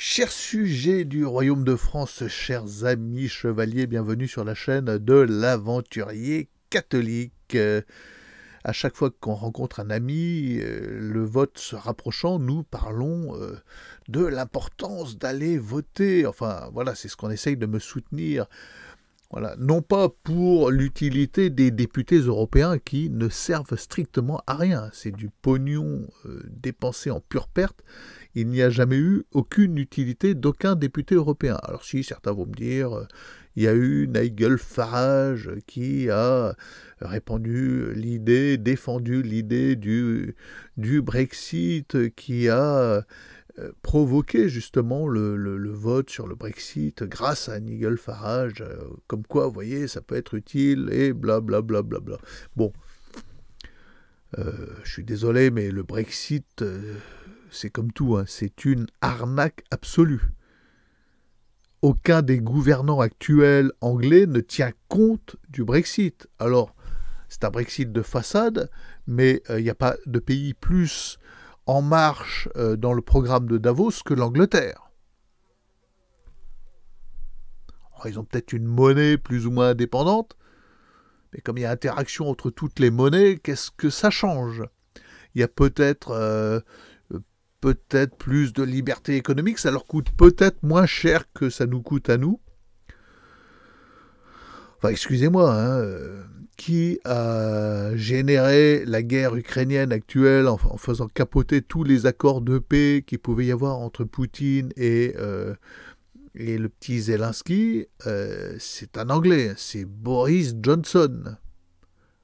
Chers sujets du Royaume de France, chers amis chevaliers, bienvenue sur la chaîne de l'aventurier catholique. à chaque fois qu'on rencontre un ami, euh, le vote se rapprochant, nous parlons euh, de l'importance d'aller voter. Enfin, voilà, c'est ce qu'on essaye de me soutenir non pas pour l'utilité des députés européens qui ne servent strictement à rien. C'est du pognon euh, dépensé en pure perte. Il n'y a jamais eu aucune utilité d'aucun député européen. Alors si certains vont me dire, euh, il y a eu Nigel Farage qui a répandu l'idée, défendu l'idée du, du Brexit, qui a euh, provoquer justement le, vote sur le Brexit grâce à Nigel Farage, euh, comme quoi, vous voyez, ça peut être utile, et blablabla. Bla, bla, bla, bla. Bon, euh, je suis désolé, mais le Brexit, c'est comme tout, hein, c'est une arnaque absolue. Aucun des gouvernants actuels anglais ne tient compte du Brexit. Alors, c'est un Brexit de façade, mais il n'y a pas de pays plus en marche euh, dans le programme de Davos que l'Angleterre. Ils ont peut-être une monnaie plus ou moins indépendante, mais comme il y a interaction entre toutes les monnaies, qu'est-ce que ça change Il y a peut-être euh, peut-être plus de liberté économique, ça leur coûte peut-être moins cher que ça nous coûte à nous enfin excusez-moi, hein, euh, qui a généré la guerre ukrainienne actuelle en, faisant capoter tous les accords de paix qu'il pouvait y avoir entre Poutine et, euh, et le petit Zelensky, euh, c'est un Anglais, hein, c'est Boris Johnson,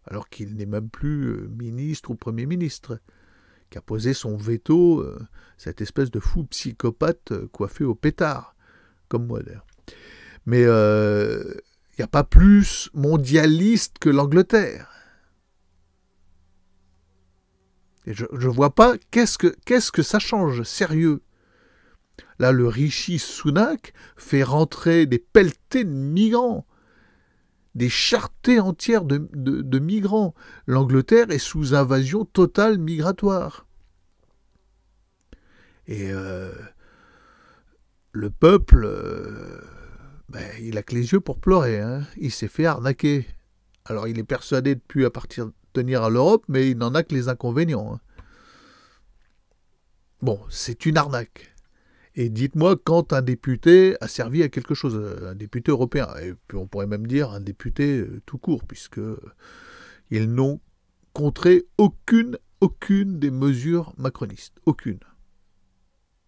alors qu'il n'est même plus ministre ou Premier ministre, qui a posé son veto, cette espèce de fou psychopathe coiffé au pétard, comme moi d'ailleurs. Mais il n'y a pas plus mondialiste que l'Angleterre. Et je ne vois pas qu'est-ce que, que ça change, sérieux. Là, le Rishi Sunak fait rentrer des pelletés de migrants, des chartées entières de, migrants. L'Angleterre est sous invasion totale migratoire. Et euh, le peuple... Euh, ben, il a que les yeux pour pleurer. Hein. Il s'est fait arnaquer. Alors il est persuadé de plus tenir à l'Europe, mais il n'en a que les inconvénients. Hein. Bon, c'est une arnaque. Et dites-moi quand un député a servi à quelque chose, euh, un député européen, et puis on pourrait même dire un député euh, tout court, puisque euh, ils n'ont contré aucune, aucune des mesures macronistes, aucune.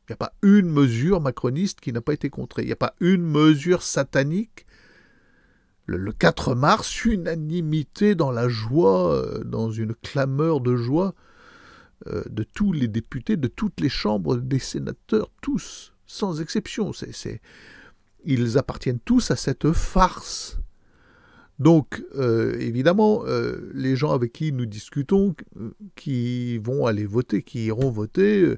Il n'y a pas une mesure macroniste qui n'a pas été contrée. Il n'y a pas une mesure satanique. Le, 4 mars, unanimité dans la joie, euh, dans une clameur de joie euh, de tous les députés, de toutes les chambres des sénateurs, tous, sans exception. Ils appartiennent tous à cette farce donc, euh, évidemment, euh, les gens avec qui nous discutons, euh, qui vont aller voter, qui iront voter,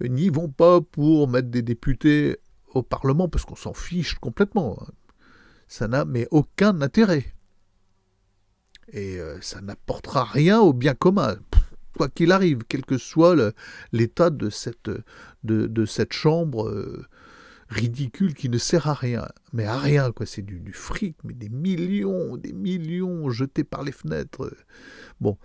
n'y vont pas pour mettre des députés au Parlement, parce qu'on s'en fiche complètement. Hein. Ça n'a mais aucun intérêt. Et ça n'apportera rien au bien commun quoi qu'il arrive, quel que soit l'état de cette, chambre ridicule qui ne sert à rien. Mais à rien, quoi. C'est du, fric, mais des millions, des millions jetés par les fenêtres. Bon.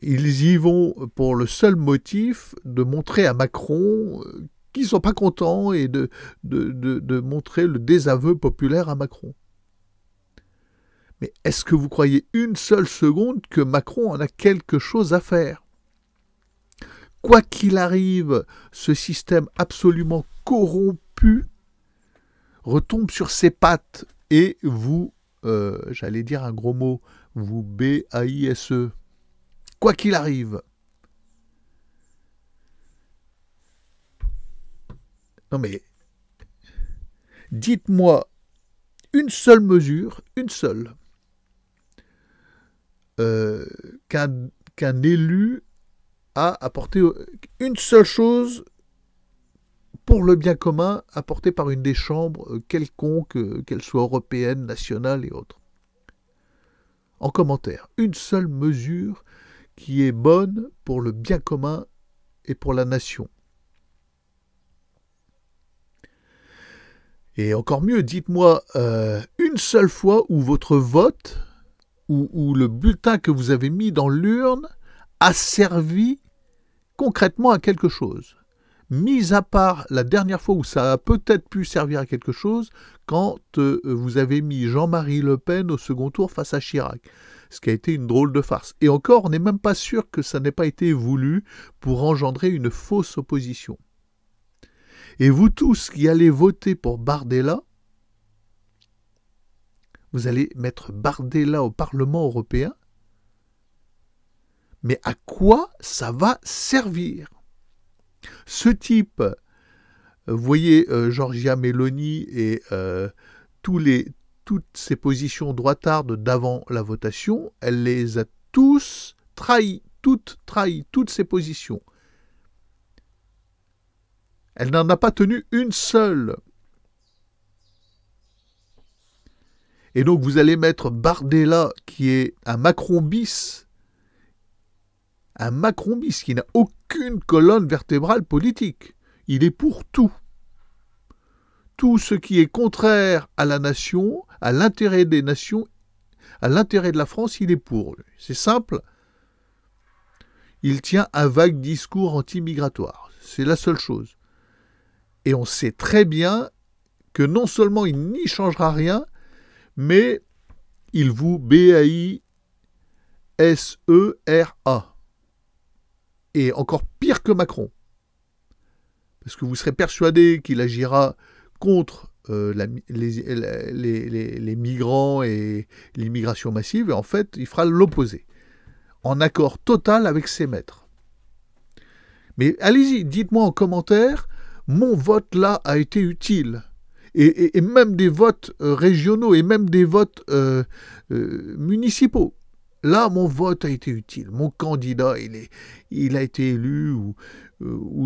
Ils y vont pour le seul motif de montrer à Macron euh, qu'ils ne sont pas contents et de, de montrer le désaveu populaire à Macron. Mais est-ce que vous croyez une seule seconde que Macron en a quelque chose à faire Quoi qu'il arrive, ce système absolument corrompu retombe sur ses pattes et vous, euh, j'allais dire un gros mot, vous B-A-I-S-E, quoi qu'il arrive. Non mais, dites-moi une seule mesure, une seule, euh, qu'un élu a apporté, une seule chose pour le bien commun apporté par une des chambres euh, quelconque, euh, qu'elle soit européenne, nationale et autres. En commentaire, une seule mesure qui est bonne pour le bien commun et pour la nation. Et encore mieux, dites-moi euh, une seule fois où votre vote ou, ou le bulletin que vous avez mis dans l'urne a servi concrètement à quelque chose mis à part la dernière fois où ça a peut-être pu servir à quelque chose, quand euh, vous avez mis Jean-Marie Le Pen au second tour face à Chirac. Ce qui a été une drôle de farce. Et encore, on n'est même pas sûr que ça n'ait pas été voulu pour engendrer une fausse opposition. Et vous tous qui allez voter pour Bardella, vous allez mettre Bardella au Parlement européen, mais à quoi ça va servir ce type, vous voyez euh, Georgia Meloni et euh, toutes ses positions droitardes d'avant la votation, elle les a tous trahis, toutes trahis, toutes ses positions. Elle n'en a pas tenu une seule. Et donc vous allez mettre Bardella, qui est un Macron bis, un Macron qui n'a aucune colonne vertébrale politique. Il est pour tout. Tout ce qui est contraire à la nation, à l'intérêt des nations, à l'intérêt de la France, il est pour. C'est simple. Il tient un vague discours anti-migratoire. C'est la seule chose. Et on sait très bien que non seulement il n'y changera rien, mais il vous BAI S-E-R-A et encore pire que Macron, parce que vous serez persuadé qu'il agira contre euh, les, migrants et l'immigration massive, et en fait, il fera l'opposé, en accord total avec ses maîtres. Mais allez-y, dites-moi en commentaire, mon vote là a été utile. Et, même des votes euh, régionaux et même des votes euh, municipaux. Là, mon vote a été utile. Mon candidat, il, est, il a été élu ou,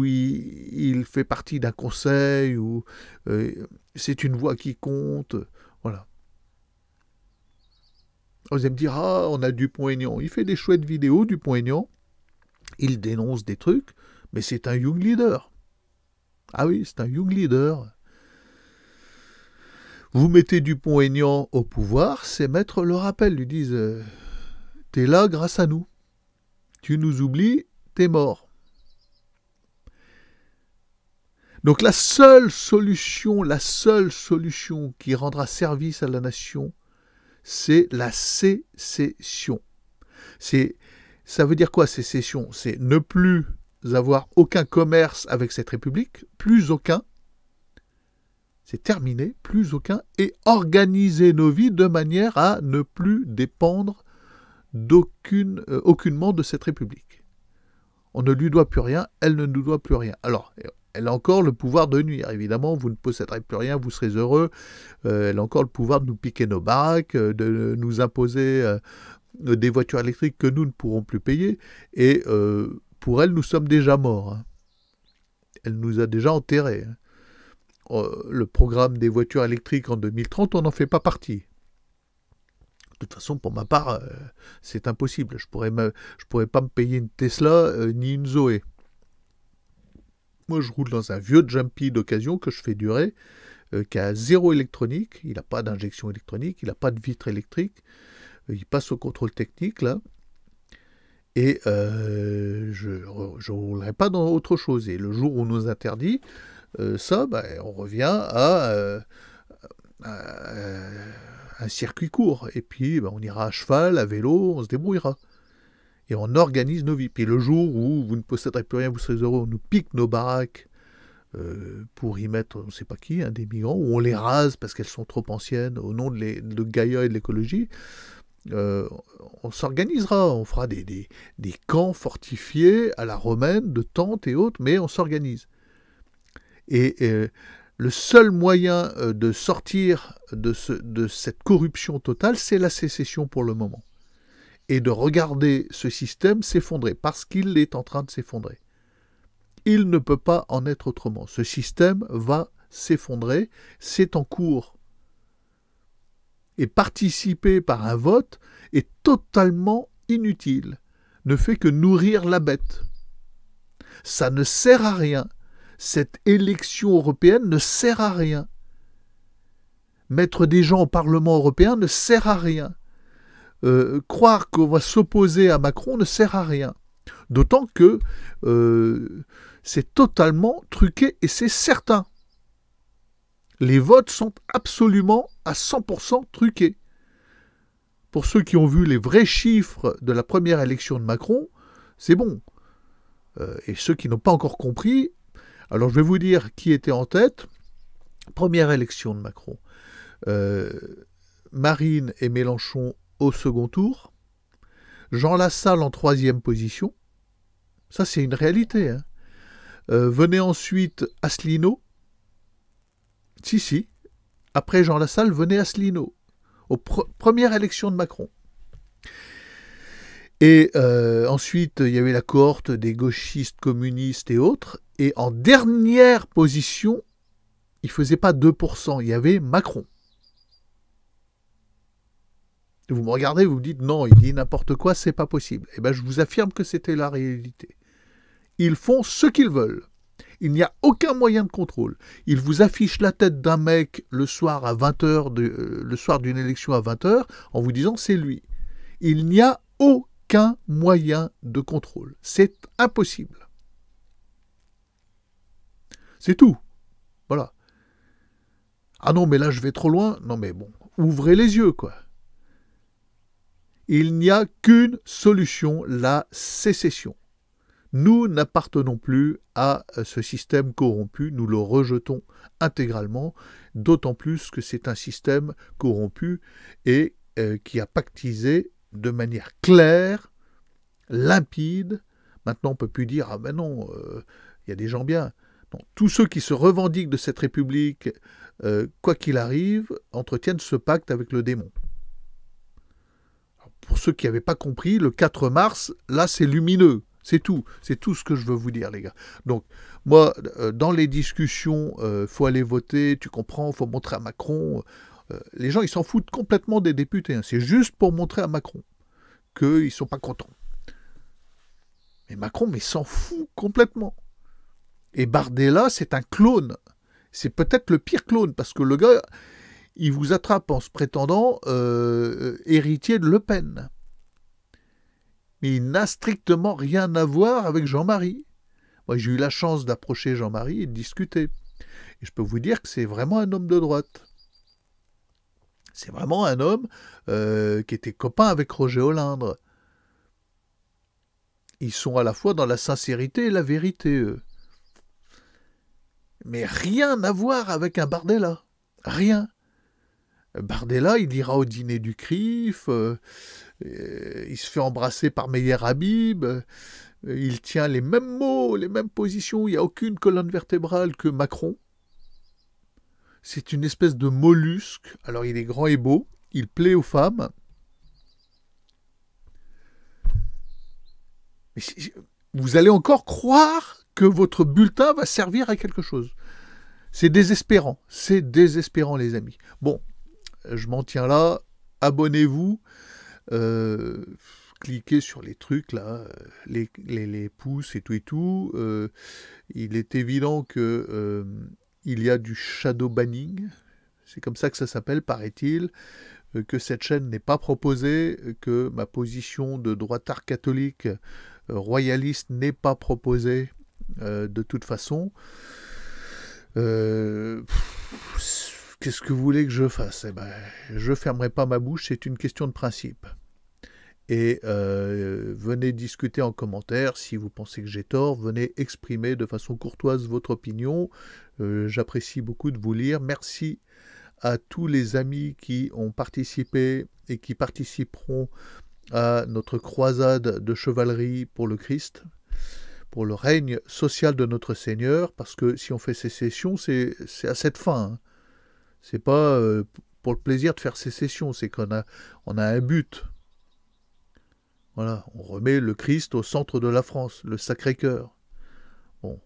il, fait partie d'un conseil ou euh, c'est une voix qui compte. Voilà. Vous allez me dire, ah, on a Dupont-Aignan. Il fait des chouettes vidéos, Dupont-Aignan. Il dénonce des trucs, mais c'est un young leader. Ah oui, c'est un young leader. Vous mettez Dupont-Aignan au pouvoir, c'est mettre le rappel, lui disent euh, T'es là grâce à nous. Tu nous oublies, t'es mort. Donc la seule solution, la seule solution qui rendra service à la nation, c'est la sécession. C'est ça veut dire quoi sécession C'est ne plus avoir aucun commerce avec cette république, plus aucun. C'est terminé, plus aucun et organiser nos vies de manière à ne plus dépendre d'aucune, euh, aucunement de cette République. On ne lui doit plus rien, elle ne nous doit plus rien. Alors, elle a encore le pouvoir de nuire, évidemment, vous ne posséderez plus rien, vous serez heureux, euh, elle a encore le pouvoir de nous piquer nos baraques, euh, de nous imposer des voitures électriques que nous ne pourrons plus payer, et pour elle, nous sommes déjà morts. Hein. Elle nous a déjà enterrés. Hein. Oh, le programme des voitures électriques en 2030, on n'en fait pas partie toute façon, pour ma part, euh, c'est impossible. Je pourrais pourrais pas me payer une Tesla euh, ni une Zoé. Moi, je roule dans un vieux Jumpy d'occasion que je fais durer, euh, qui a zéro électronique. Il n'a pas d'injection électronique, il n'a pas de vitre électrique. il passe au contrôle technique là. Et je ne roulerai pas dans autre chose. Et le jour où on nous interdit ça, ben, on revient à un circuit court, et puis ben, on ira à cheval, à vélo, on se débrouillera. Et on organise nos vies. Puis le jour où vous ne posséderez plus rien, vous serez heureux, on nous pique nos baraques euh, pour y mettre, on ne sait pas qui, hein, des migrants, ou on les rase parce qu'elles sont trop anciennes au nom de, les, Gaïa et de l'écologie. Euh, on s'organisera, on fera des, camps fortifiés à la romaine, de tentes et autres, mais on s'organise. et, euh, le seul moyen euh, de sortir de, cette corruption totale, c'est la sécession pour le moment. Et de regarder ce système s'effondrer, parce qu'il est en train de s'effondrer. Il ne peut pas en être autrement. Ce système va s'effondrer, c'est en cours. Et participer par un vote est totalement inutile, ne fait que nourrir la bête. Ça ne sert à rien cette élection européenne ne sert à rien. Mettre des gens au Parlement européen ne sert à rien. Euh, croire qu'on va s'opposer à Macron ne sert à rien. D'autant que euh, c'est totalement truqué et c'est certain. Les votes sont absolument à 100% truqués. Pour ceux qui ont vu les vrais chiffres de la première élection de Macron, c'est bon. Euh, et ceux qui n'ont pas encore compris, alors je vais vous dire qui était en tête. Première élection de Macron. Euh, Marine et Mélenchon au second tour. Jean Lassalle en troisième position. Ça, c'est une réalité. Hein. Euh, venait ensuite Asselineau. Si, si. Après Jean Lassalle, venait Asselineau. Aux élection premières de Macron. Et euh, ensuite, il y avait la cohorte des gauchistes, communistes et autres. Et en dernière position, il ne faisait pas 2%, il y avait Macron. vous me regardez, vous me dites non, il dit n'importe quoi, c'est pas possible. Eh bien, je vous affirme que c'était la réalité. Ils font ce qu'ils veulent. Il n'y a aucun moyen de contrôle. Ils vous affichent la tête d'un mec le soir à 20h euh, le soir d'une élection à 20h en vous disant c'est lui. Il n'y a aucun moyen de contrôle. C'est impossible. C'est tout. Voilà. Ah non, mais là, je vais trop loin. Non, mais bon, ouvrez les yeux, quoi. Il n'y a qu'une solution, la sécession. Nous n'appartenons plus à euh, ce système corrompu, nous le rejetons intégralement, d'autant plus que c'est un système corrompu et euh, qui a pactisé de manière claire, limpide. Maintenant, on ne peut plus dire Ah, ben non, euh, il y a des gens bien. Tous ceux qui se revendiquent de cette République, euh, quoi qu'il arrive, entretiennent ce pacte avec le démon. pour ceux qui n'avaient pas compris, le 4 mars, là c'est lumineux. C'est tout. C'est tout ce que je veux vous dire, les gars. Donc, moi, euh, dans les discussions, il euh, faut aller voter, tu comprends, faut montrer à Macron. les gens, ils s'en foutent complètement des députés. Hein. C'est juste pour montrer à Macron qu'ils ne sont pas contents. Mais Macron, mais s'en fout complètement. Et Bardella, c'est un clone. C'est peut-être le pire clone, parce que le gars, il vous attrape en se prétendant euh, héritier de Le Pen. Mais il n'a strictement rien à voir avec Jean-Marie. Moi, j'ai eu la chance d'approcher Jean-Marie et de discuter. Et je peux vous dire que c'est vraiment un homme de droite. C'est vraiment un homme euh, qui était copain avec Roger Olindre. Ils sont à la fois dans la sincérité et la vérité, eux mais rien à voir avec un Bardella. Rien. Bardella, il ira au dîner du CRIF, euh, euh, il se fait embrasser par Meyer Habib, euh, il tient les mêmes mots, les mêmes positions, il n'y a aucune colonne vertébrale que Macron. C'est une espèce de mollusque, alors il est grand et beau, il plaît aux femmes. vous allez encore croire votre bulletin va servir à quelque chose. C'est désespérant, c'est désespérant les amis. Bon, je m'en tiens là, abonnez-vous, euh, cliquez sur les trucs là, les, pouces et tout et tout. Euh, il est évident que euh, il y a du shadow banning, c'est comme ça que ça s'appelle, paraît-il, que cette chaîne n'est pas proposée, que ma position de droitard catholique royaliste n'est pas proposée euh, de toute façon, euh, qu'est-ce que vous voulez que je fasse eh ben, Je fermerai pas ma bouche, c'est une question de principe. Et euh, venez discuter en commentaire si vous pensez que j'ai tort, venez exprimer de façon courtoise votre opinion. J'apprécie beaucoup de vous lire. Merci à tous les amis qui ont participé et qui participeront à notre croisade de chevalerie pour le Christ, pour le règne social de notre Seigneur, parce que si on fait sécession, c'est à cette fin. Hein. C'est pas euh, pour le plaisir de faire sécession, c'est qu'on a, on a un but. Voilà, on remet le Christ au centre de la France, le Sacré-Cœur. Bon,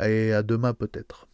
et à demain peut-être.